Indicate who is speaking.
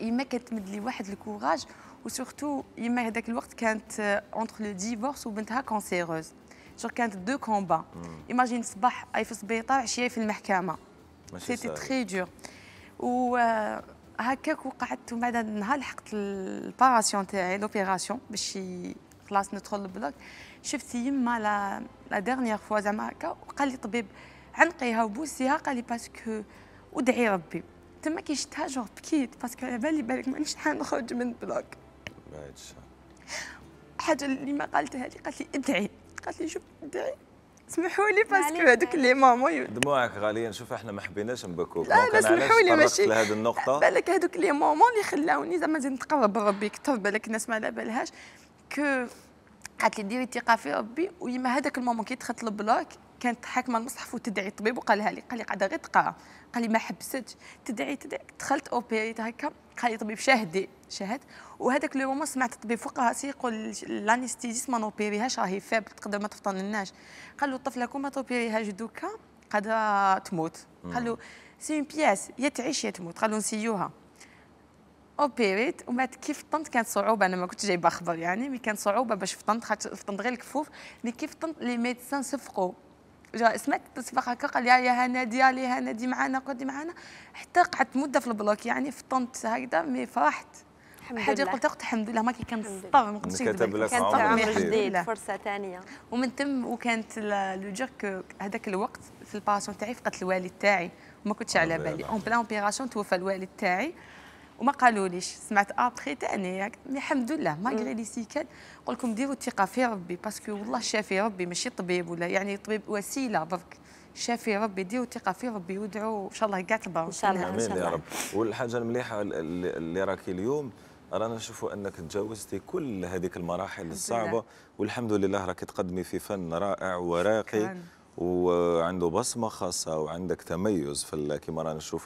Speaker 1: يما كتمد لي واحد الكوراج وسورتو يما هذاك الوقت كانت اونتر لو ديفورس وبنتها كونسيروز شغل كانت دو كومبا ايماجين صباح اي في السبيطار عشيه في المحكمه سيتي تري دور و هكاك وقعدت ومن بعد النهار لحقت الباراسيون تاعي لوبيراسيون باش خلاص ندخل البلوك شفت يما لا لا ديرنيير فوا زعما هكا وقال لي طبيب عنقيها وبوسيها قال لي باسكو ودعي ربي تما كي شتها جور بكيت باسكو على بالي بالك مانيش حنخرج من بلوك بعد حاجه اللي ما قالتها لي قالت لي ادعي قالت لي شوف ادعي سمحوا لي باسكو هذوك لي ماما دموعك غاليه نشوف احنا ما حبيناش نبكوك لا لا سمحوا لي ماشي لهذه النقطه بالك هذوك لي ماما اللي خلاوني زعما زيد نتقرب لربي كثر بالك الناس ما على بالهاش كو قالت لي ديري الثقه في ربي ويما هذاك الماما كي دخلت البلوك كانت حاكمه المصحف وتدعي الطبيب وقالها لي قال لي قاعده غير تقرا قال لي ما حبستش تدعي تدعي دخلت اوبيريت هكا قال لي طبيب شاهدي شاهد وهذاك لو مومون سمعت الطبيب فوق راسي يقول لانستيزيس ما نوبيريهاش راهي فابل تقدر ما تفطنناش لناش قال له الطفله كون ما توبيريهاش دوكا قادره تموت قال له سي اون بياس يا تعيش يا تموت قال له نسيوها اوبيريت ومات كيف فطنت كانت صعوبه انا ما كنتش جايبه خبر يعني مي كانت صعوبه باش فطنت خاطر فطنت غير الكفوف مي كيف فطنت لي ميدسان صفقوا جا سمعت التصفيق هكا قال يا يا هنادي يا لي هنادي معانا قعدي معانا حتى قعدت مده في البلوك يعني فطنت هكذا مي فرحت حاجه لله. قلت الحمد لله ما كي كان سطر ما كنتش كتب كانت عمر جديد فرصه ثانيه ومن تم وكانت لو جوك هذاك الوقت في الباسون تاعي فقدت الوالد تاعي وما كنتش على بالي اون بلان اوبيراسيون توفى الوالد تاعي وما قالوليش سمعت ابخي تاني يعني الحمد لله ما لي سي كان نقول لكم ديروا الثقه في ربي باسكو والله شافي ربي ماشي طبيب ولا يعني طبيب وسيله برك شافي ربي ديروا الثقه في ربي وادعوا ان شاء الله كاع تبارك ان شاء الله امين يا رب والحاجه المليحه اللي راكي اليوم رانا نشوفوا انك تجاوزتي كل هذيك المراحل الصعبه والحمد لله راكي تقدمي في فن رائع وراقي وعنده بصمه خاصه وعندك تميز في كما رانا نشوف